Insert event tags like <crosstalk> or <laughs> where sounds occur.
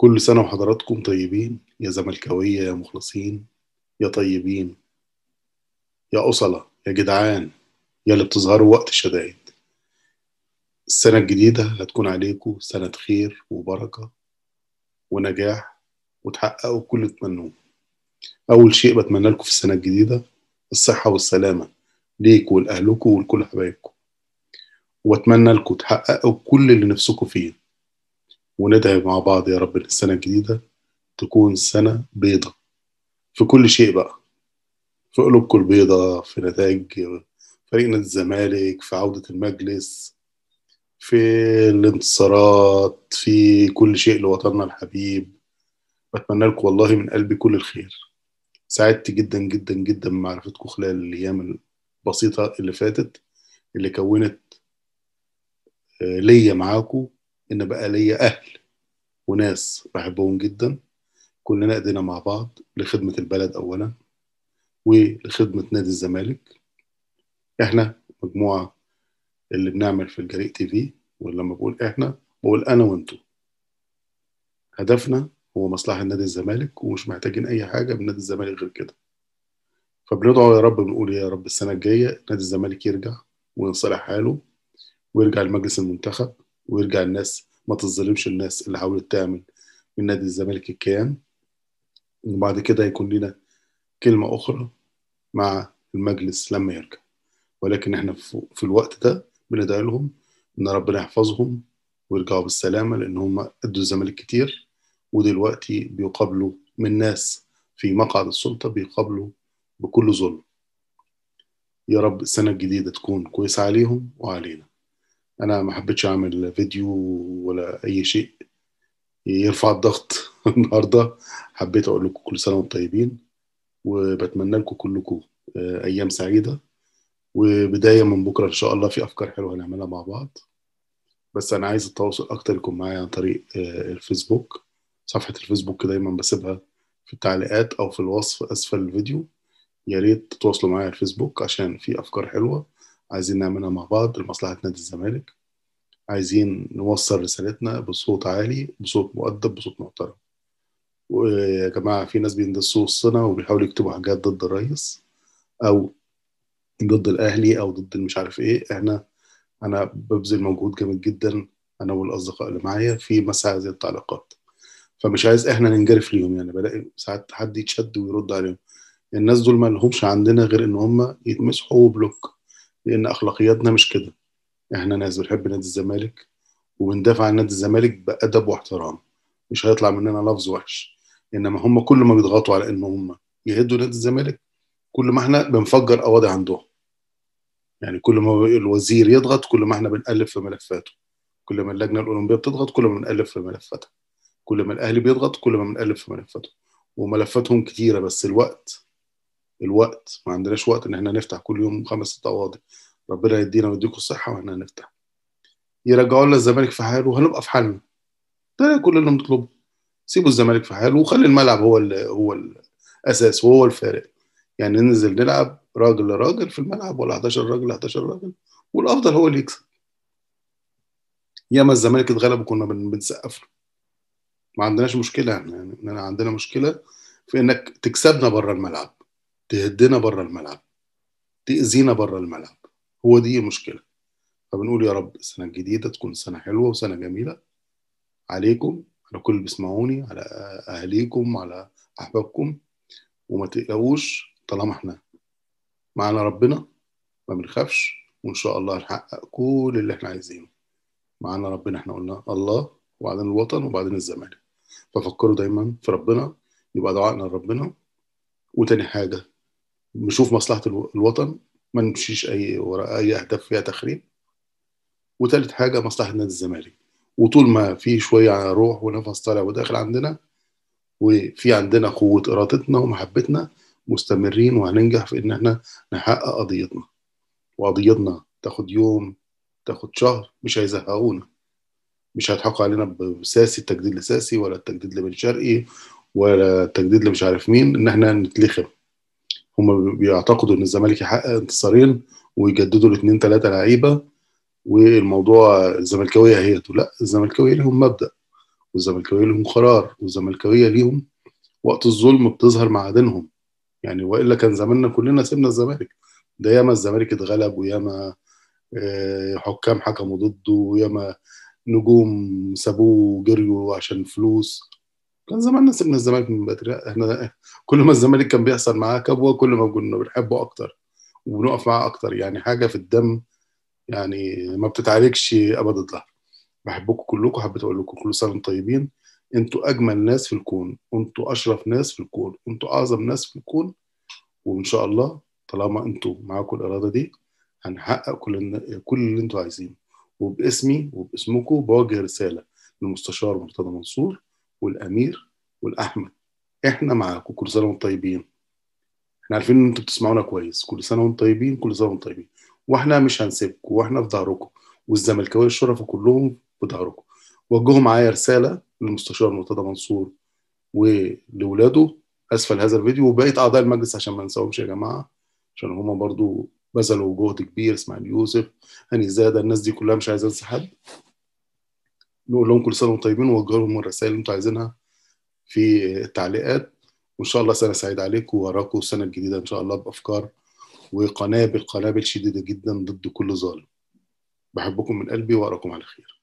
كل سنة وحضراتكم طيبين يا زملكاوية يا مخلصين يا طيبين يا أصلة يا جدعان يا اللي بتظهروا وقت الشدائد السنة الجديدة هتكون عليكم سنة خير وبركة ونجاح وتحققوا كل تمنوه أول شيء بتمنى لكم في السنة الجديدة الصحة والسلامة ليكوا ولأهلكوا ولكل حبايبكم وأتمنى لكم تحققوا كل اللي نفسكم فيه وندعي مع بعض يا رب السنة الجديدة تكون سنة بيضة في كل شيء بقى في قلوبكم البيضة في نتائج فريقنا الزمالك في عودة المجلس في الانتصارات في كل شيء لوطننا الحبيب بتمنى لكم والله من قلبي كل الخير سعدت جدا جدا جدا بمعرفتكم خلال الايام البسيطه اللي فاتت اللي كونت آه، ليا معاكم ان بقى ليا اهل وناس بحبهم جدا كلنا ايدينا مع بعض لخدمه البلد اولا ولخدمه نادي الزمالك احنا مجموعه اللي بنعمل في الجريء تي في ولما بقول احنا بقول انا وانتوا هدفنا هو مصلحه نادي الزمالك ومش محتاجين اي حاجه من نادي الزمالك غير كده فبندعو يا رب بنقول يا رب السنه الجايه نادي الزمالك يرجع وينصلح حاله ويرجع المجلس المنتخب ويرجع الناس ما تظلمش الناس اللي حاولت تعمل من نادي الزمالك الكيان وبعد كده هيكون لنا كلمة أخرى مع المجلس لما يرجع ولكن احنا في الوقت ده بندعي لهم ان ربنا يحفظهم ويرجعوا بالسلامه لان هم ادوا الزمالك كتير ودلوقتي بيقابلوا من ناس في مقعد السلطه بيقابلوا بكل ظلم يا رب السنه الجديده تكون كويسه عليهم وعلينا انا ما حبيتش اعمل فيديو ولا اي شيء يرفع الضغط <laughs> النهارده حبيت اقول لكم كل سنه وانتم طيبين وبتمنى لكم كلكم آه، ايام سعيده وبدايه من بكره ان شاء الله في افكار حلوه هنعملها مع بعض بس انا عايز التواصل اكتر يكون معايا عن طريق آه، الفيسبوك صفحه الفيسبوك دايما بسيبها في التعليقات او في الوصف اسفل الفيديو يا ريت تتواصلوا معايا على الفيسبوك عشان في افكار حلوه عايزين نعملها مع بعض لمصلحة نادي الزمالك عايزين نوصل رسالتنا بصوت عالي بصوت مؤدب بصوت محترم ويا جماعة في ناس بيندسوا وسطنا وبيحاولوا يكتبوا حاجات ضد الرئيس أو ضد الأهلي أو ضد مش عارف إيه إحنا أنا ببذل مجهود جامد جدا أنا والأصدقاء اللي معايا في مسعى هذه التعليقات فمش عايز إحنا ننجرف ليهم يعني بلاقي ساعات حد يتشد ويرد عليهم الناس دول ما لهمش عندنا غير إن هم يتمسحوا بلوك لان اخلاقياتنا مش كده احنا ناس بنحب نادي الزمالك وبندافع عن نادي الزمالك بادب واحترام مش هيطلع مننا لفظ وحش انما هم كل ما بيضغطوا على ان هم يهدوا نادي الزمالك كل ما احنا بنفجر قواضي عندهم يعني كل ما الوزير يضغط كل ما احنا بنقلب في ملفاته كل ما اللجنه الاولمبيه بتضغط كل ما بنقلب في ملفاتها كل ما الاهلي بيضغط كل ما بنقلب في ملفاته وملفاتهم كتيره بس الوقت الوقت ما عندناش وقت ان احنا نفتح كل يوم خمس ست اواضي ربنا يدينا ويديكم الصحه واحنا هنفتح يرجعوا لنا الزمالك في حاله وهنبقى في حالنا ده كل اللي بنطلبه سيبوا الزمالك في حاله وخلي الملعب هو الـ هو الاساس وهو الفارق يعني ننزل نلعب راجل لراجل في الملعب ولا 11 راجل ل 11 راجل والافضل هو اللي يكسب ياما الزمالك اتغلب وكنا بنسقف له ما عندناش مشكله يعني عندنا مشكله في انك تكسبنا بره الملعب تهدنا بره الملعب تأذينا بره الملعب هو دي المشكلة فبنقول يا رب السنة الجديدة تكون سنة حلوة وسنة جميلة عليكم على كل اللي بيسمعوني على أهليكم على أحبابكم وما تقلقوش طالما احنا معنا ربنا ما بنخافش وإن شاء الله هنحقق كل اللي احنا عايزينه معانا ربنا احنا قلنا الله وبعدين الوطن وبعدين الزمالك ففكروا دايما في ربنا يبقى دعائنا لربنا وتاني حاجة نشوف مصلحه الوطن ما نمشيش اي وراء اي اهداف فيها تخريب وثالث حاجه مصلحه نادي الزمالك وطول ما في شويه روح ونفس طالع وداخل عندنا وفي عندنا قوه ارادتنا ومحبتنا مستمرين وهننجح في ان احنا نحقق قضيتنا وقضيتنا تاخد يوم تاخد شهر مش هيزهقونا مش هيضحكوا علينا بساسي التجديد لساسي ولا التجديد لبن شرقي ولا التجديد لمش عارف مين ان احنا نتلخم هم بيعتقدوا ان الزمالك يحقق انتصارين ويجددوا الاثنين ثلاثه لعيبه والموضوع الزملكاويه هي لا الزملكاويه لهم مبدا والزملكاويه لهم قرار والزملكاويه ليهم وقت الظلم بتظهر معادنهم يعني والا كان زماننا كلنا سيبنا الزمالك ده ياما الزمالك اتغلب وياما آه، حكام حكموا ضده وياما نجوم سابوه وجريوا عشان فلوس كان زماننا سيبنا الزمالك من بدري احنا كل ما الزمالك كان بيحصل معاه كبوه كل ما كنا بنحبه اكتر وبنقف معاه اكتر يعني حاجه في الدم يعني ما بتتعالجش ابدا لها بحبكم كلكم حبيت اقول لكم كل سنه طيبين انتوا اجمل ناس في الكون انتوا اشرف ناس في الكون انتوا اعظم ناس في الكون وان شاء الله طالما انتوا معاكم الاراده دي هنحقق كل كل اللي انتوا عايزينه وباسمي وباسمكم بوجه رساله للمستشار مرتضى منصور والامير والاحمد احنا معاكم كل سنه وانتم طيبين احنا عارفين ان انتوا بتسمعونا كويس كل سنه وانتم طيبين كل سنه وانتم طيبين واحنا مش هنسيبكم واحنا في ظهركم والزملكاويه الشرفاء كلهم في ظهركم وجهوا معايا رساله للمستشار مرتضى منصور ولاولاده اسفل هذا الفيديو وبقيه اعضاء المجلس عشان ما ننساهمش يا جماعه عشان هما برضو بذلوا جهد كبير اسماعيل يوسف هاني زاده الناس دي كلها مش عايز انسى حد نقول لهم كل سنه وانتم طيبين ووجه لهم الرسائل اللي انتم عايزينها في التعليقات وان شاء الله سنه سعيده عليكم واراكم السنه الجديده ان شاء الله بافكار وقنابل قنابل شديده جدا ضد كل ظالم بحبكم من قلبي واراكم على خير